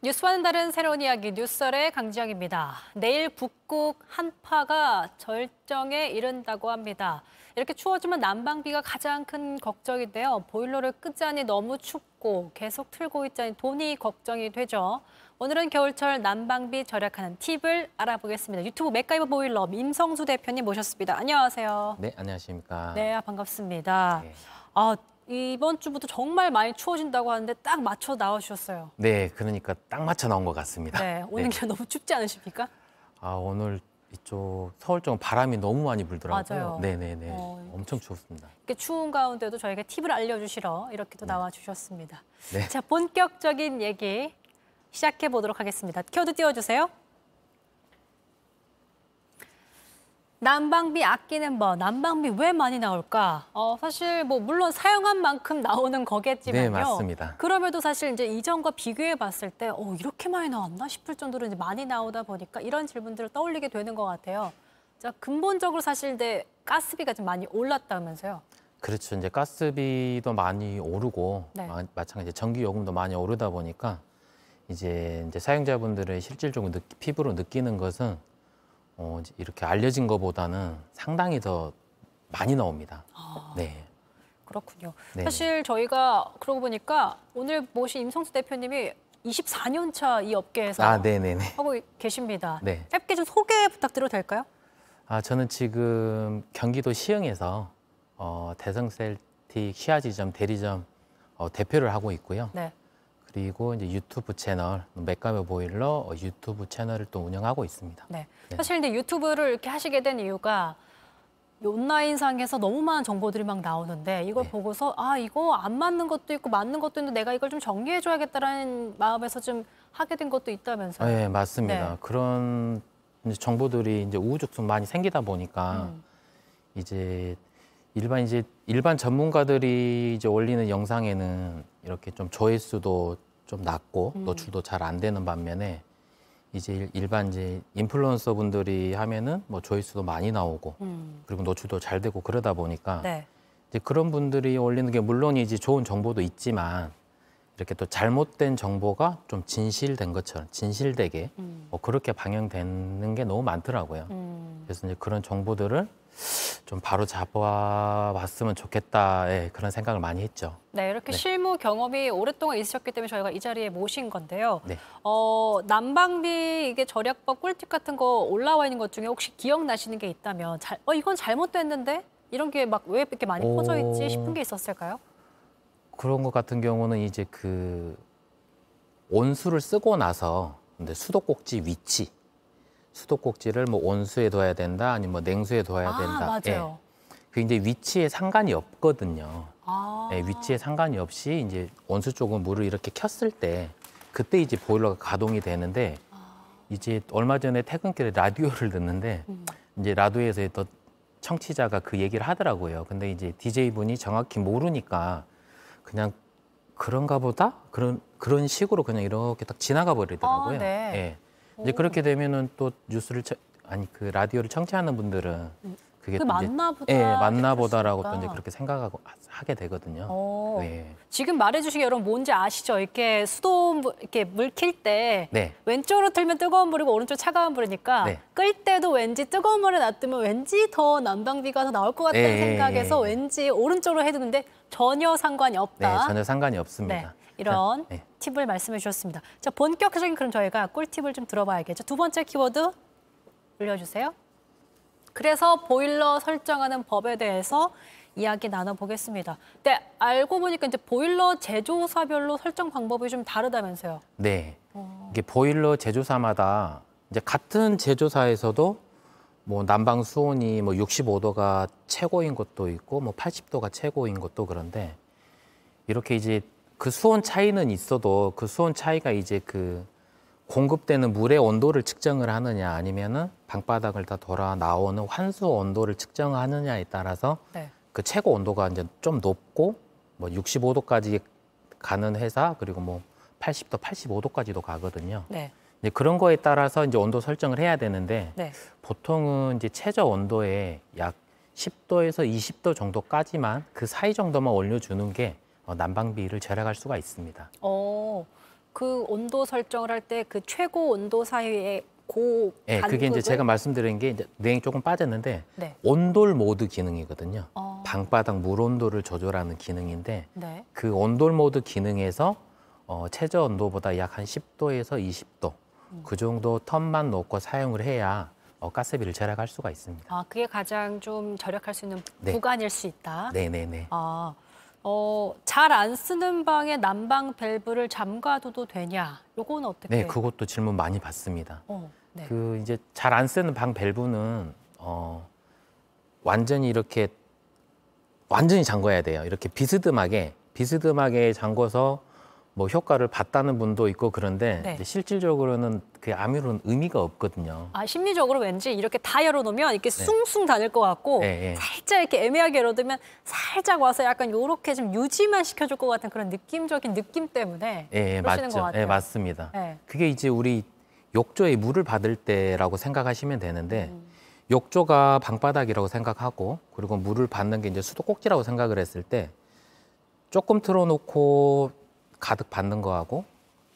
뉴스와는 다른 새로운 이야기 뉴스설의 강지영입니다. 내일 북극 한파가 절정에 이른다고 합니다. 이렇게 추워지면 난방비가 가장 큰 걱정인데요. 보일러를 끄자니 너무 춥고 계속 틀고 있자니 돈이 걱정이 되죠. 오늘은 겨울철 난방비 절약하는 팁을 알아보겠습니다. 유튜브 맥가이버 보일러 임성수 대표님 모셨습니다. 안녕하세요. 네, 안녕하십니까. 네, 반갑습니다. 네. 아, 이번 주부터 정말 많이 추워진다고 하는데 딱 맞춰 나와주셨어요. 네, 그러니까 딱 맞춰 나온 것 같습니다. 네, 오늘 네. 너무 춥지 않으십니까? 아, 오늘 이쪽 서울 쪽 바람이 너무 많이 불더라고요. 네네네. 네, 네. 어, 엄청 추웠습니다. 이렇게 추운 가운데도 저에게 팁을 알려주시러 이렇게 또 네. 나와주셨습니다. 네. 자, 본격적인 얘기 시작해 보도록 하겠습니다. 키워드 띄워주세요. 난방비 아끼는 법, 난방비 왜 많이 나올까? 어, 사실 뭐 물론 사용한 만큼 나오는 거겠지만요. 네, 맞습니다. 그럼에도 사실 이제 이전과 비교해 봤을 때 어, 이렇게 많이 나왔나 싶을 정도로 이제 많이 나오다 보니까 이런 질문들을 떠올리게 되는 것 같아요. 자, 근본적으로 사실 이제 가스비가 좀 많이 올랐다면서요. 그렇죠. 이제 가스비도 많이 오르고 네. 마, 마찬가지 전기 요금도 많이 오르다 보니까 이제 이제 사용자분들의 실질적으로 느, 피부로 느끼는 것은 어, 이렇게 알려진 것보다는 상당히 더 많이 나옵니다. 아, 네. 그렇군요. 네. 사실 저희가 그러고 보니까 오늘 모신 임성수 대표님이 24년 차 이 업계에서 아, 하고 계십니다. 네. 짧게 좀 소개 부탁드려도 될까요? 아, 저는 지금 경기도 시흥에서 어, 대성셀틱 시아지점 대리점 어, 대표를 하고 있고요. 네. 그리고 이제 유튜브 채널 맥감의 보일러 어, 유튜브 채널을 또 운영하고 있습니다. 네. 네. 사실 근데 유튜브를 이렇게 하시게 된 이유가 온라인상에서 너무 많은 정보들이 막 나오는데 이걸 네. 보고서 아 이거 안 맞는 것도 있고 맞는 것도 있는데 내가 이걸 좀 정리해줘야겠다라는 마음에서 좀 하게 된 것도 있다면서요? 네 맞습니다. 네. 그런 정보들이 이제 우후죽순 많이 생기다 보니까 음. 이제 일반 이제 일반 전문가들이 이제 올리는 영상에는 이렇게 좀 조회수도 좀 낮고 음. 노출도 잘 안 되는 반면에 이제 일반 이제 인플루언서 분들이 하면은 뭐 조회수도 많이 나오고 음. 그리고 노출도 잘 되고 그러다 보니까 네. 이제 그런 분들이 올리는 게 물론 이제 좋은 정보도 있지만 이렇게 또 잘못된 정보가 좀 진실된 것처럼 진실되게 음. 뭐 그렇게 방영되는 게 너무 많더라고요. 음. 그래서 이제 그런 정보들을 좀 바로 잡아왔으면 좋겠다 예, 그런 생각을 많이 했죠. 네, 이렇게 네. 실무 경험이 오랫동안 있으셨기 때문에 저희가 이 자리에 모신 건데요. 네. 어, 난방비 이게 절약법 꿀팁 같은 거 올라와 있는 것 중에 혹시 기억나시는 게 있다면 잘, 어 이건 잘못됐는데 이런 게 막 왜 이렇게 많이 퍼져 있지 싶은 게 있었을까요? 그런 것 같은 경우는 이제 그 온수를 쓰고 나서 근데 수도꼭지 위치 수도꼭지를 뭐 온수에 둬야 된다, 아니면 뭐 냉수에 둬야 아, 된다. 예. 맞아요. 예. 굉장히 위치에 상관이 없거든요. 아. 예, 위치에 상관이 없이 이제 온수 쪽은 물을 이렇게 켰을 때 그때 이제 보일러가 가동이 되는데 아. 이제 얼마 전에 퇴근길에 라디오를 듣는데 음. 이제 라디오에서 또 청취자가 그 얘기를 하더라고요. 근데 이제 디제이 분이 정확히 모르니까 그냥 그런가 보다 그런 그런 식으로 그냥 이렇게 딱 지나가 버리더라고요. 아, 네. 예. 이제 그렇게 되면은 또 뉴스를 차, 아니 그 라디오를 청취하는 분들은 음. 그게 그 맞나보다. 예, 맞나보다라고 또 이제 예, 그렇게 생각하고 하- 게 되거든요. 어. 네. 지금 말해주신 게 여러분 뭔지 아시죠? 이렇게 수도 이렇게 물 킬때 네. 왼쪽으로 틀면 뜨거운 물이고 오른쪽 차가운 물이니까 네. 끓 때도 왠지 뜨거운 물에 놔두면 왠지 더 난방비가 더 나올 것 같다는 네. 생각에서 왠지 오른쪽으로 해두는데 전혀 상관이 없다. 네, 전혀 상관이 없습니다. 네. 이런 네. 팁을 말씀해 주셨습니다. 자, 본격적인 그럼 저희가 꿀팁을 좀 들어봐야겠죠. 두 번째 키워드 올려주세요. 그래서 보일러 설정하는 법에 대해서 이야기 나눠보겠습니다. 근 네, 알고 보니까 이제 보일러 제조사별로 설정 방법이 좀 다르다면서요? 네. 이게 보일러 제조사마다 이제 같은 제조사에서도 뭐 난방 수온이 뭐 65도가 최고인 것도 있고 뭐 80도가 최고인 것도 그런데 이렇게 이제 그 수온 차이는 있어도 그 수온 차이가 이제 그 공급되는 물의 온도를 측정을 하느냐 아니면은 방바닥을 다 돌아 나오는 환수 온도를 측정하느냐에 따라서 네. 그 최고 온도가 이제 좀 높고 뭐 65도까지 가는 회사 그리고 뭐 80도 85도까지도 가거든요. 네. 이제 그런 거에 따라서 이제 온도 설정을 해야 되는데 네. 보통은 이제 최저 온도에 약 10도에서 20도 정도까지만 그 사이 정도만 올려주는 게 어, 난방비를 절약할 수가 있습니다. 어, 그 온도 설정을 할 때 그 최고 온도 사이에 고 네, 그게 이제 제가 말씀드린 게 이제 냉이 조금 빠졌는데 네. 온돌 모드 기능이거든요. 어. 방바닥 물 온도를 조절하는 기능인데 네. 그 온돌 모드 기능에서 어, 최저 온도보다 약 한 10도에서 20도 음. 그 정도 텀만 놓고 사용을 해야 어, 가스비를 절약할 수가 있습니다. 아, 그게 가장 좀 절약할 수 있는 네. 구간일 수 있다. 네, 네, 네. 아. 어, 잘 안 쓰는 방에 난방 밸브를 잠가둬도 되냐? 요건 어떻게? 네, 그것도 질문 많이 받습니다. 어, 네. 그 이제 잘 안 쓰는 방 밸브는 어, 완전히 이렇게 완전히 잠궈야 돼요. 이렇게 비스듬하게 비스듬하게 잠궈서 뭐 효과를 봤다는 분도 있고 그런데 네. 실질적으로는 그 아무런 의미가 없거든요. 아 심리적으로 왠지 이렇게 다 열어놓으면 이렇게 네. 숭숭 다닐 것 같고 네, 살짝 이렇게 애매하게 열어두면 살짝 와서 약간 요렇게 좀 유지만 시켜줄 것 같은 그런 느낌적인 느낌 때문에 예, 예 그러시는 맞죠. 것 같아요. 예, 맞습니다. 그게 이제 우리 욕조에 물을 받을 때라고 생각하시면 되는데 음. 욕조가 방바닥이라고 생각하고 그리고 물을 받는 게 이제 수도꼭지라고 생각을 했을 때 조금 틀어놓고 가득 받는 거하고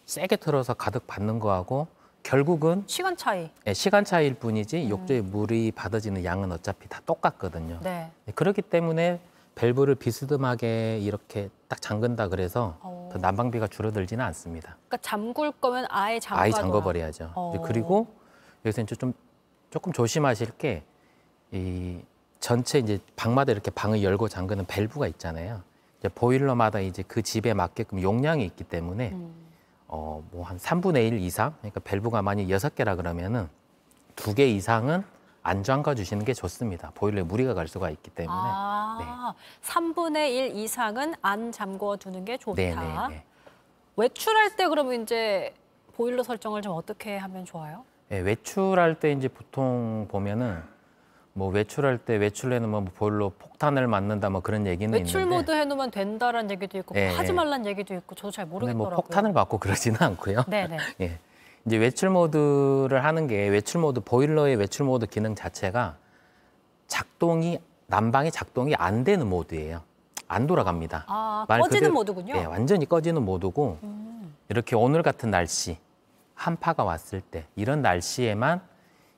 세게 틀어서 가득 받는 거하고 결국은 시간 차이. 예, 시간 차이일 뿐이지 음. 욕조에 물이 받아지는 양은 어차피 다 똑같거든요. 네. 예, 그렇기 때문에 밸브를 비스듬하게 이렇게 딱 잠근다 그래서 오. 어. 더 난방비가 줄어들지는 않습니다. 그러니까 잠글 거면 아예 잠가 아예 잠궈 버려야죠. 어. 그리고 여기서 이제 좀 조금 조심하실 게이 전체 이제 방마다 이렇게 방을 열고 잠그는 밸브가 있잖아요. 이제 보일러마다 이제 그 집에 맞게끔 용량이 있기 때문에 음. 어, 뭐 한 3분의 1 이상, 그러니까 밸브가 많이 6개라 그러면은 2개 이상은 안 잠가 주시는 게 좋습니다. 보일러에 무리가 갈 수가 있기 때문에. 아, 네. 3분의 1 이상은 안 잠궈 두는 게 좋다. 네네네. 네, 네. 외출할 때 그러면 이제 보일러 설정을 좀 어떻게 하면 좋아요? 네, 외출할 때 이제 보통 보면은 뭐 외출할 때 외출에는 뭐 볼로 폭탄을 맞는다 뭐 그런 얘기는 외출 있는데 외출 모드 해놓으면 된다라는 얘기도 있고 네, 하지 예. 말란 얘기도 있고 저도 잘 뭐 모르겠더라고요. 뭐 폭탄을 맞고 그러지는 않고요. 네네. 네. 예. 이제 외출 모드를 하는 게 외출 모드 보일러의 외출 모드 기능 자체가 작동이 난방이 작동이 안 되는 모드예요. 안 돌아갑니다. 아, 꺼지는 그대로, 모드군요. 예, 완전히 꺼지는 모드고 음. 이렇게 오늘 같은 날씨 한파가 왔을 때 이런 날씨에만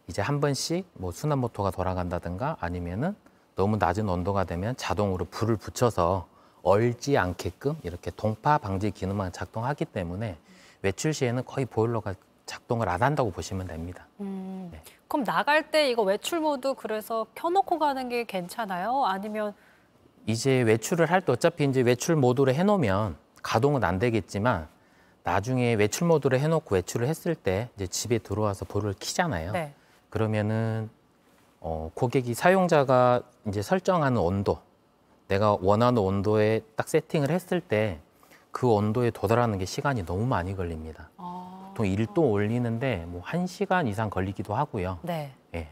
이제 한 번씩 뭐 순환 모터가 돌아간다든가 아니면은 너무 낮은 온도가 되면 자동으로 불을 붙여서 얼지 않게끔 이렇게 동파 방지 기능만 작동하기 때문에 외출 시에는 거의 보일러가 작동을 안 한다고 보시면 됩니다. 음, 네. 그럼 나갈 때 이거 외출 모드 그래서 켜놓고 가는 게 괜찮아요? 아니면 이제 외출을 할 때 어차피 이제 외출 모드로 해놓으면 가동은 안 되겠지만 나중에 외출 모드로 해놓고 외출을 했을 때 이제 집에 들어와서 불을 키잖아요. 네. 그러면은 어, 고객이 사용자가 이제 설정하는 온도, 내가 원하는 온도에 딱 세팅을 했을 때 그 온도에 도달하는 게 시간이 너무 많이 걸립니다. 아... 보통 1도 올리는데 뭐 1시간 이상 걸리기도 하고요. 네. 예.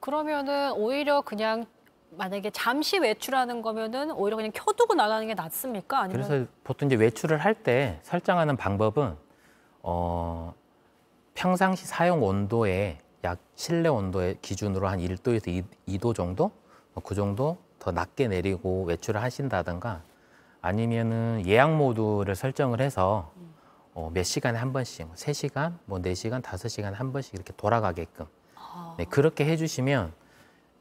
그러면은 오히려 그냥 만약에 잠시 외출하는 거면은 오히려 그냥 켜두고 나가는 게 낫습니까? 아니면... 그래서 보통 이제 외출을 할 때 설정하는 방법은 어, 평상시 사용 온도에 약 실내 온도의 기준으로 한 1도에서 2, 도 정도 뭐 그 정도 더 낮게 내리고 외출을 하신다든가 아니면은 예약 모드를 설정을 해서 어, 몇 시간에 한 번씩 세시간뭐 네시간 다섯 시간한 에 번씩 이렇게 돌아가게끔 아. 네, 그렇게 해주시면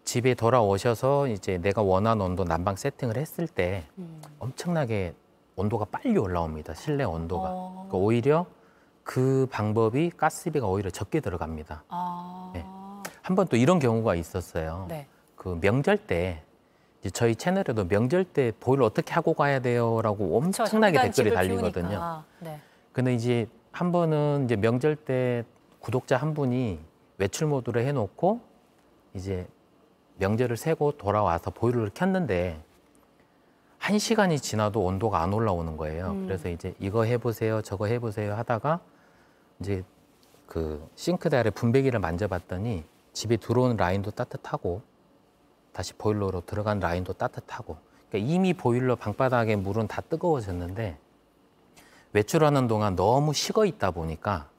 집에 돌아오셔서 이제 내가 원하는 온도 난방 세팅을 했을 때 음. 엄청나게 온도가 빨리 올라옵니다. 실내 온도가. 어. 그러니까 오히려 그 방법이 가스비가 오히려 적게 들어갑니다. 아... 네. 한번 또 이런 경우가 있었어요. 네. 그 명절 때 저희 채널에도 명절 때 보일러 어떻게 하고 가야 돼요라고 엄청나게 댓글이 달리거든요. 비우 네. 근데 이제 한 번은 이제 명절 때 구독자 한 분이 외출 모드를 해놓고 이제 명절을 세고 돌아와서 보일러를 켰는데 한 시간이 지나도 온도가 안 올라오는 거예요. 음. 그래서 이제 이거 해보세요, 저거 해보세요 하다가 이제 그 싱크대 아래 분배기를 만져봤더니 집에 들어온 라인도 따뜻하고 다시 보일러로 들어간 라인도 따뜻하고 그러니까 이미 보일러 방바닥에 물은 다 뜨거워졌는데 외출하는 동안 너무 식어 있다 보니까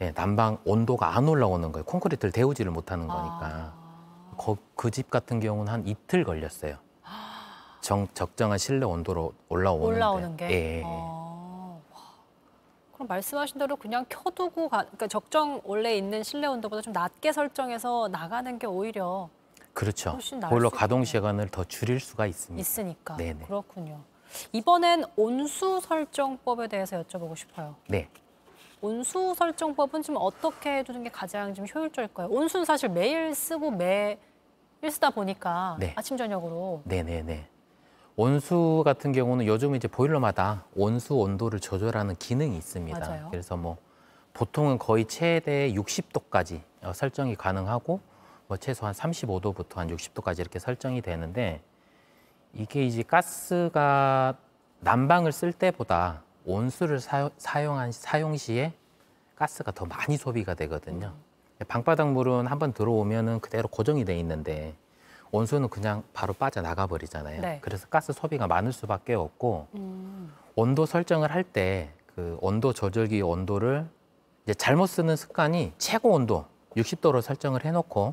예, 난방 온도가 안 올라오는 거예요. 콘크리트를 데우지를 못하는 거니까. 아... 그집 같은 경우는 한 이틀 걸렸어요. 정, 적정한 실내 온도로 올라오는, 올라오는 게. 예, 예. 어... 그럼 말씀하신 대로 그냥 켜두고 가, 그러니까 적정 원래 있는 실내 온도보다 좀 낮게 설정해서 나가는 게 오히려 그렇죠. 오히려 가동 시간을 더 줄일 수가 있습니다. 있으니까 네네. 그렇군요. 이번엔 온수 설정법에 대해서 여쭤보고 싶어요. 네. 온수 설정법은 지금 어떻게 해두는 게 가장 좀 효율적일까요? 온수는 사실 매일 쓰고 매일 쓰다 보니까 네. 아침 저녁으로. 네네네. 네, 네. 온수 같은 경우는 요즘 이제 보일러마다 온수 온도를 조절하는 기능이 있습니다. 맞아요. 그래서 뭐 보통은 거의 최대 60도까지 어, 설정이 가능하고 뭐 최소한 35도부터 한 60도까지 이렇게 설정이 되는데 이게 이제 가스가 난방을 쓸 때보다 온수를 사용, 사용한 사용 시에 가스가 더 많이 소비가 되거든요. 음. 방바닥 물은 한번 들어오면은 그대로 고정이 돼 있는데 온수는 그냥 바로 빠져나가 버리잖아요. 네. 그래서 가스 소비가 많을 수밖에 없고 음. 온도 설정을 할 때 그 온도 조절기 온도를 이제 잘못 쓰는 습관이 최고 온도 60도로 설정을 해놓고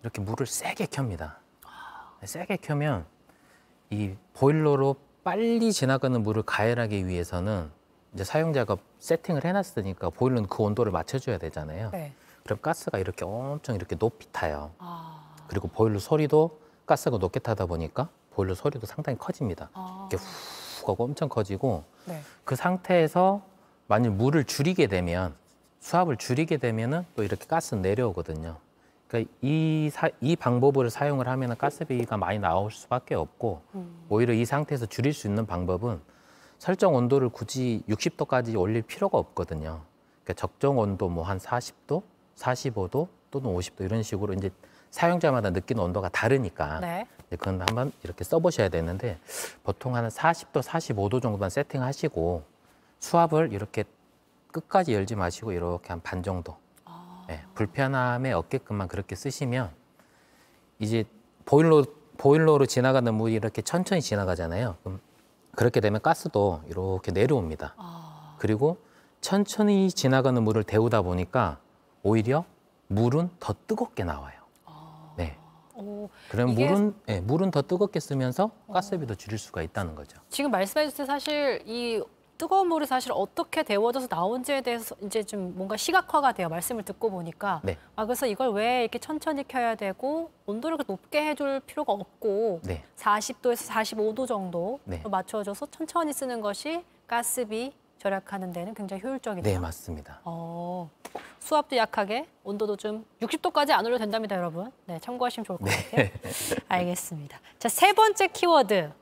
이렇게 물을 세게 켭니다. 세게 켜면 이 보일러로 빨리 지나가는 물을 가열하기 위해서는 이제 사용자가 세팅을 해놨으니까 보일러는 그 온도를 맞춰줘야 되잖아요. 네. 그럼 가스가 이렇게 엄청 이렇게 높이 타요. 아... 그리고 보일러 소리도 가스가 높게 타다 보니까 보일러 소리도 상당히 커집니다. 아. 이렇게 훅 하고 엄청 커지고 네. 그 상태에서 만약 물을 줄이게 되면 수압을 줄이게 되면은 또 이렇게 가스 내려오거든요. 그러니까 이, 사, 이 방법을 사용을 하면 은 가스비가 많이 나올 수밖에 없고 음. 오히려 이 상태에서 줄일 수 있는 방법은 설정 온도를 굳이 60도까지 올릴 필요가 없거든요. 그러니까 적정 온도 뭐 한 40도, 45도, 또는 50도 이런 식으로 이제 사용자마다 느끼는 온도가 다르니까 네. 그건 한번 이렇게 써보셔야 되는데 보통 한 40도, 45도 정도만 세팅하시고 수압을 이렇게 끝까지 열지 마시고 이렇게 한 반 정도 네, 불편함에 없게끔만 그렇게 쓰시면 이제 보일러 보일러로 지나가는 물이 이렇게 천천히 지나가잖아요. 그럼 그렇게 되면 가스도 이렇게 내려옵니다. 아. 그리고 천천히 지나가는 물을 데우다 보니까 오히려 물은 더 뜨겁게 나와요. 아. 네. 그럼 이게... 물은 네, 물은 더 뜨겁게 쓰면서 가스비도 줄일 수가 있다는 거죠. 지금 말씀해 주신 사실 이 뜨거운 물이 사실 어떻게 데워져서 나온지에 대해서 이제 좀 뭔가 시각화가 돼요. 말씀을 듣고 보니까. 네. 아 그래서 이걸 왜 이렇게 천천히 켜야 되고 온도를 높게 해줄 필요가 없고 네. 40도에서 45도 정도 네. 맞춰줘서 천천히 쓰는 것이 가스비 절약하는 데는 굉장히 효율적이네요. 네, 맞습니다. 어, 수압도 약하게 온도도 좀 60도까지 안 올려도 된답니다, 여러분. 네, 참고하시면 좋을 것 네. 같아요. 네. 알겠습니다. 자, 세 번째 키워드.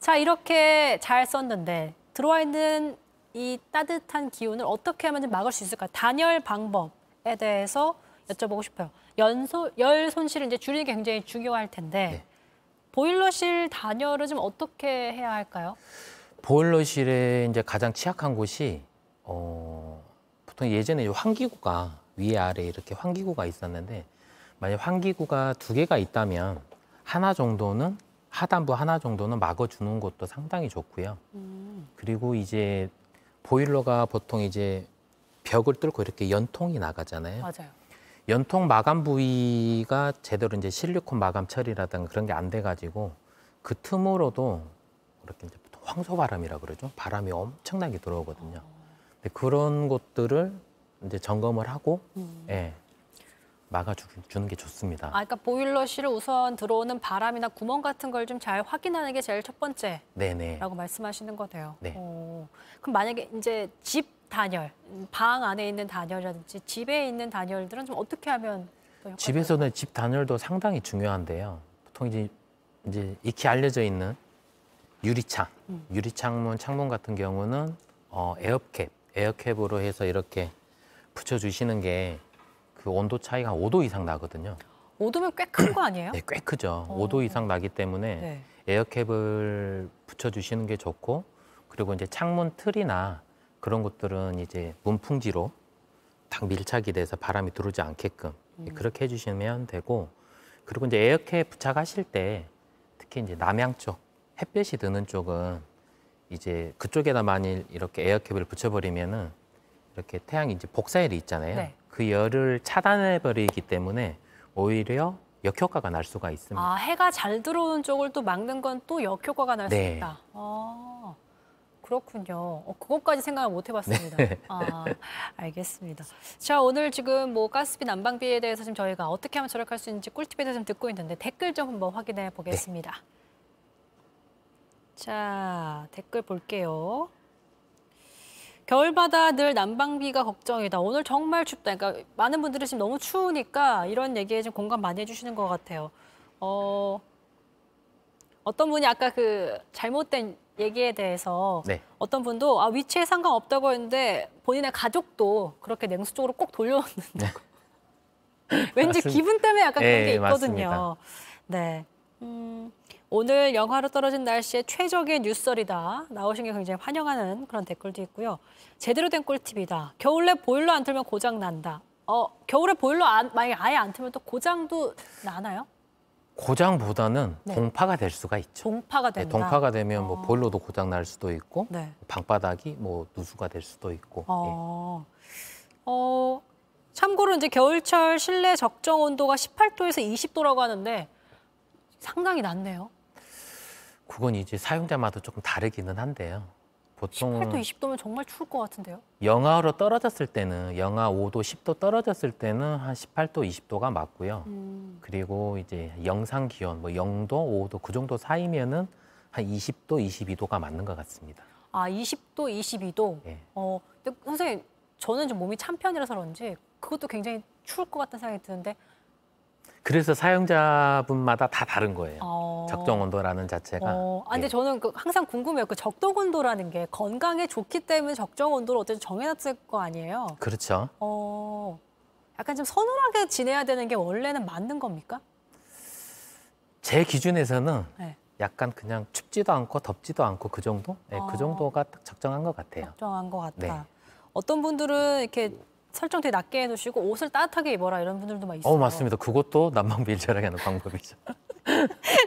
자, 이렇게 잘 썼는데 들어와 있는 이 따뜻한 기운을 어떻게 하면 막을 수 있을까? 단열 방법에 대해서 여쭤보고 싶어요. 연소, 열 손실을 이제 줄이는 게 굉장히 중요할 텐데 네. 보일러실 단열을 좀 어떻게 해야 할까요? 보일러실에 이제 가장 취약한 곳이 어, 보통 예전에 환기구가 위에 아래 이렇게 환기구가 있었는데 만약 환기구가 두 개가 있다면 하나 정도는 하단부 하나 정도는 막아주는 것도 상당히 좋고요. 그리고 이제 보일러가 보통 이제 벽을 뚫고 이렇게 연통이 나가잖아요. 맞아요. 연통 마감 부위가 제대로 이제 실리콘 마감 처리라든가 그런 게 안 돼가지고 그 틈으로도 이렇게 이제 황소바람이라 그러죠. 바람이 엄청나게 들어오거든요. 근데 그런 것들을 이제 점검을 하고 음. 예, 막아주는 게 좋습니다. 아, 그러니까 보일러실을 우선 들어오는 바람이나 구멍 같은 걸 좀 잘 확인하는 게 제일 첫 번째라고 말씀하시는 거네요. 네. 오, 그럼 만약에 이제 집 단열, 방 안에 있는 단열이라든지 집에 있는 단열들은 좀 어떻게 하면 집에서는 집 단열도 상당히 중요한데요. 보통 이제 이제 익히 알려져 있는 유리창, 유리창문, 창문 같은 경우는 어, 에어캡, 에어캡으로 해서 이렇게 붙여주시는 게 그 온도 차이가 5도 이상 나거든요. 5도면 꽤 큰 거 아니에요? 네, 꽤 크죠. 어. 오. 5도 이상 나기 때문에 네. 에어캡을 붙여주시는 게 좋고 그리고 이제 창문 틀이나 그런 것들은 이제 문풍지로 딱 밀착이 돼서 바람이 들어오지 않게끔 음. 그렇게 해주시면 되고 그리고 이제 에어캡 부착하실 때 특히 이제 남양쪽 햇볕이 드는 쪽은 이제 그쪽에다 만일 이렇게 에어캡을 붙여버리면은 이렇게 태양이 제 복사열이 있잖아요. 네. 그 열을 차단해버리기 때문에 오히려 역효과가 날 수가 있습니다. 아, 해가 잘 들어오는 쪽을 또 막는 건 또 역효과가 날수 네. 있다. 아, 그렇군요. 어, 그것까지 생각을 못 해봤습니다. 네. 아, 알겠습니다. 자, 오늘 지금 뭐 가스비 난방비에 대해서 지금 저희가 어떻게 하면 절약할 수 있는지 꿀팁에 대해서 좀 듣고 있는데 댓글 좀 한번 확인해 보겠습니다. 네. 자, 댓글 볼게요. 겨울바다 늘 난방비가 걱정이다. 오늘 정말 춥다. 그러니까 많은 분들이 지금 너무 추우니까 이런 얘기에 좀 공감 많이 해주시는 것 같아요. 어, 어떤 분이 아까 그 잘못된 얘기에 대해서 네. 어떤 분도 아, 위치에 상관없다고 했는데 본인의 가족도 그렇게 냉수 쪽으로 꼭 돌려놓는다고. 네. 왠지 맞습니다. 기분 때문에 약간 그런 예, 게 있거든요. 네. 네. 음... 오늘 영화로 떨어진 날씨에 최적의 뉴스설이다. 나오신 게 굉장히 환영하는 그런 댓글도 있고요. 제대로 된 꿀팁이다. 겨울에 보일러 안 틀면 고장 난다. 어, 겨울에 보일러 안, 만약에 아예 안 틀면 또 고장도 나나요? 고장보다는 네. 동파가 될 수가 있죠. 동파가 네, 된다. 네, 동파가 되면 뭐 어. 뭐 보일러도 고장 날 수도 있고 네. 방바닥이 뭐 누수가 될 수도 있고. 어. 예. 어, 참고로 이제 겨울철 실내 적정 온도가 18도에서 20도라고 하는데 상당히 낮네요. 그건 이제 사용자마다 조금 다르기는 한데요. 보통 18도 20도면 정말 추울 것 같은데요? 영하로 떨어졌을 때는 영하 5도 10도 떨어졌을 때는 한 18도 20도가 맞고요. 음. 그리고 이제 영상 기온 뭐 0도 5도 그 정도 사이면은 한 20도 22도가 맞는 것 같습니다. 아 20도 22도. 네. 어 근데 선생님 저는 좀 몸이 찬 편이라서 그런지 그것도 굉장히 추울 것 같다는 생각이 드는데 그래서 사용자분마다 다 다른 거예요. 어... 적정 온도라는 자체가. 어... 아, 근데 예. 저는 그 항상 궁금해요. 그 적정 온도라는 게 건강에 좋기 때문에 적정 온도를 어쨌든 정해놨을 거 아니에요? 그렇죠. 어... 약간 좀 서늘하게 지내야 되는 게 원래는 맞는 겁니까? 제 기준에서는 네. 약간 그냥 춥지도 않고 덥지도 않고 그 정도? 네, 그 어... 그 정도가 딱 적정한 것 같아요. 적정한 것 같다. 네. 어떤 분들은 이렇게 설정 되게 낮게 해두시고 옷을 따뜻하게 입어라 이런 분들도 막 어, 있어요. 어, 맞습니다. 그것도 난방 밀자라게 하는 방법이죠.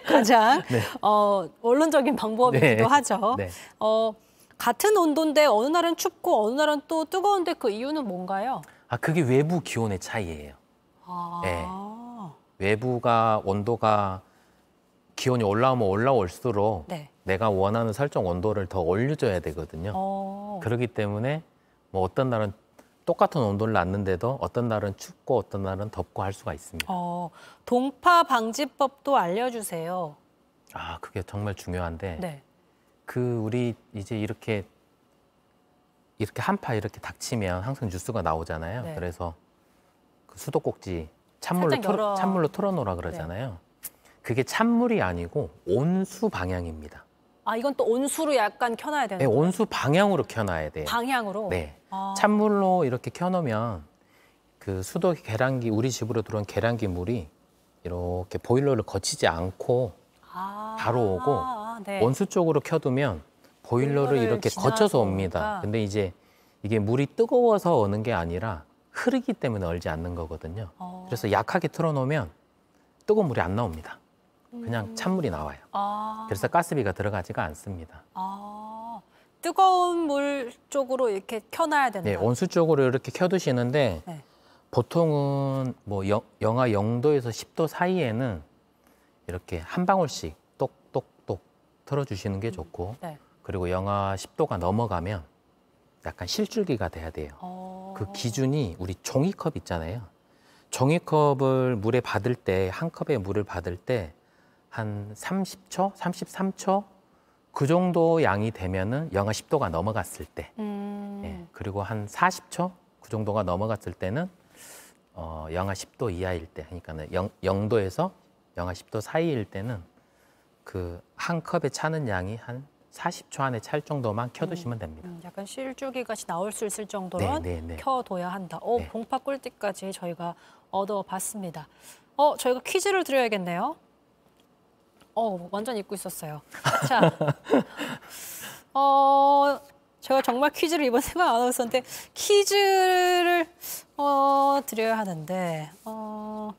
가장 네. 어, 원론적인 방법이기도 네. 하죠. 네. 어, 같은 온도인데 어느 날은 춥고 어느 날은 또 뜨거운데 그 이유는 뭔가요? 아, 그게 외부 기온의 차이예요. 아... 네. 외부가 온도가 기온이 올라오면 올라올수록 네. 내가 원하는 설정 온도를 더 올려줘야 되거든요. 어... 그렇기 때문에 뭐 어떤 날은 똑같은 온도를 났는데도 어떤 날은 춥고 어떤 날은 덥고 할 수가 있습니다. 어, 동파 방지법도 알려주세요. 아, 그게 정말 중요한데 네. 그 우리 이제 이렇게 이렇게 한파 이렇게 닥치면 항상 뉴스가 나오잖아요. 네. 그래서 그 수도꼭지 찬물로 털어 찬물로 틀어놓으라 그러잖아요. 네. 그게 찬물이 아니고 온수 방향입니다. 아 이건 또 온수로 약간 켜놔야 되는. 네, 온수 방향으로 켜놔야 돼요. 방향으로. 네. 아. 찬물로 이렇게 켜놓으면 그 수도 계량기 우리 집으로 들어온 계량기 물이 이렇게 보일러를 거치지 않고 아. 바로 오고 아, 네. 원수 쪽으로 켜두면 보일러를, 이렇게 거쳐서 옵니다. 거니까. 근데 이제 이게 물이 뜨거워서 오는 게 아니라 흐르기 때문에 얼지 않는 거거든요. 어. 그래서 약하게 틀어놓으면 뜨거운 물이 안 나옵니다. 그냥 음. 찬물이 나와요. 아. 그래서 가스비가 들어가지가 않습니다. 아. 뜨거운 물 쪽으로 이렇게 켜놔야 된다. 네, 온수 쪽으로 이렇게 켜두시는데 네. 보통은 뭐 영, 영하 0도에서 10도 사이에는 이렇게 한 방울씩 똑똑똑 틀어주시는 게 음. 좋고 네. 그리고 영하 10도가 넘어가면 약간 실줄기가 돼야 돼요. 어... 그 기준이 우리 종이컵 있잖아요. 종이컵을 물에 받을 때 한 컵의 물을 받을 때한 30초, 33초 그 정도 양이 되면은 영하 10도가 넘어갔을 때, 음. 예, 그리고 한 40초 그 정도가 넘어갔을 때는 어, 영하 10도 이하일 때, 그러니까는 영, 0도에서 영하 10도 사이일 때는 그 한 컵에 차는 양이 한 40초 안에 찰 정도만 켜두시면 음, 됩니다. 음, 음, 약간 실줄기같이 나올 수 있을 정도로 네, 네, 네. 켜둬야 한다. 오, 봉파 네. 꿀팁까지 저희가 얻어봤습니다. 어, 저희가 퀴즈를 드려야겠네요. 어, 완전 잊고 있었어요. 자, 어, 제가 정말 퀴즈를 이번 생각 안 하고 있었는데 퀴즈를 어, 드려야 하는데 어,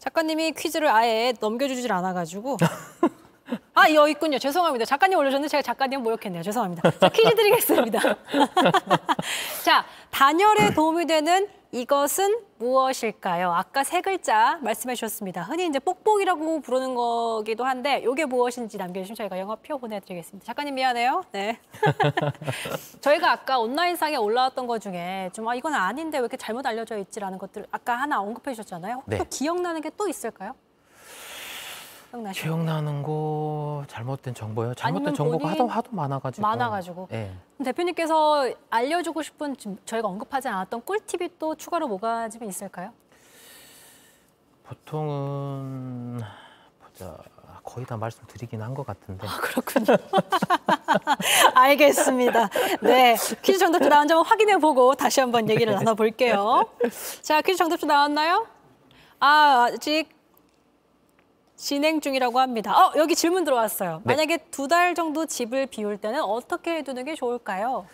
작가님이 퀴즈를 아예 넘겨주질 않아가지고 아, 여기 있군요. 죄송합니다. 작가님 올려주셨는데 제가 작가님 모욕했네요. 죄송합니다. 자, 퀴즈 드리겠습니다. 자, 단열에 도움이 되는 이것은 무엇일까요? 아까 세 글자 말씀해 주셨습니다. 흔히 이제 뽁뽁이라고 부르는 거기도 한데 이게 무엇인지 남겨주시면 저희가 영어표 보내드리겠습니다. 작가님 미안해요. 네. 저희가 아까 온라인상에 올라왔던 것 중에 좀 아, 이건 아닌데 왜 이렇게 잘못 알려져 있지라는 것들 아까 하나 언급해 주셨잖아요. 네. 또 기억나는 게 또 있을까요? 기억나시죠? 기억나는 거 잘못된 정보요. 잘못된 정보가 하도 하도 많아가지고. 많아가지고. 네. 대표님께서 알려주고 싶은 저희가 언급하지 않았던 꿀팁이 또 추가로 뭐가 좀 있을까요? 보통은 보자. 거의 다 말씀드리긴 한 것 같은데. 아, 그렇군요. 알겠습니다. 네. 퀴즈 정답도 나온 점 확인해 보고 다시 한번 얘기를 네. 나눠볼게요. 자, 퀴즈 정답도 나왔나요? 아, 아직 진행 중이라고 합니다. 어, 여기 질문 들어왔어요. 네. 만약에 두 달 정도 집을 비울 때는 어떻게 해두는 게 좋을까요?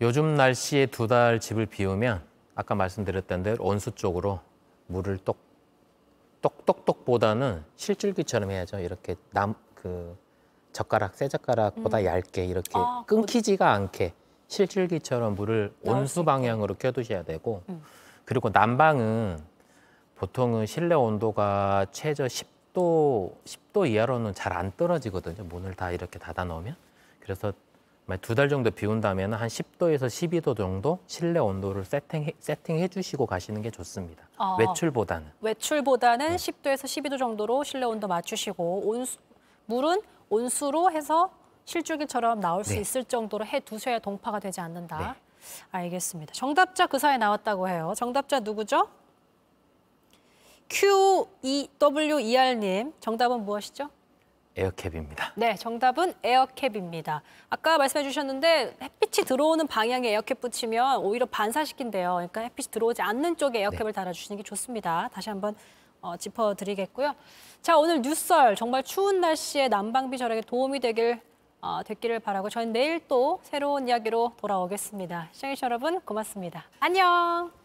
요즘 날씨에 두 달 집을 비우면 아까 말씀드렸던 대로 온수 쪽으로 물을 똑 똑똑똑보다는 실줄기처럼 해야죠. 이렇게 남 그 젓가락 새 젓가락보다 음. 얇게 이렇게 아, 끊기지가 않게 실줄기처럼 물을 아, 온수 방향으로 켜두셔야 되고 음. 그리고 난방은 보통은 실내 온도가 최저 10 10도, 10도 이하로는 잘 안 떨어지거든요. 문을 다 이렇게 닫아 놓으면. 그래서 두 달 정도 비운 다음에는 한 10도에서 12도 정도 실내 온도를 세팅해, 세팅해 주시고 가시는 게 좋습니다. 아, 외출보다는. 외출보다는 네. 10도에서 12도 정도로 실내 온도 맞추시고 온수, 물은 온수로 해서 실줄기처럼 나올 수 네. 있을 정도로 해 두셔야 동파가 되지 않는다. 네. 알겠습니다. 정답자 그 사에 이 나왔다고 해요. 정답자 누구죠? QEWER님 정답은 무엇이죠? 에어캡입니다. 네, 정답은 에어캡입니다. 아까 말씀해 주셨는데 햇빛이 들어오는 방향에 에어캡 붙이면 오히려 반사시킨대요. 그러니까 햇빛이 들어오지 않는 쪽에 에어캡을 네. 달아주시는 게 좋습니다. 다시 한번 어, 짚어드리겠고요. 자, 오늘 뉴썰 정말 추운 날씨에 난방비 절약에 도움이 되길 어, 됐기를 바라고 저는 내일 또 새로운 이야기로 돌아오겠습니다. 시청해주신 여러분 고맙습니다. 안녕.